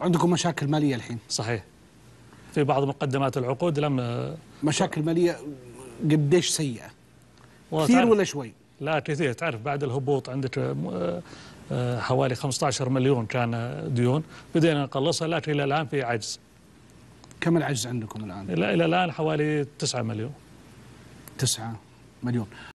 عندكم مشاكل مالية الحين صحيح في بعض مقدمات العقود لم مشاكل مالية قديش سيئة كثير ولا شوي لا كثير تعرف بعد الهبوط عندك آه، آه، حوالي 15 مليون كان ديون بدينا نقلصها لكن إلى الآن في عجز كم العجز عندكم الآن؟ إلى الآن حوالي 9 مليون 9 مليون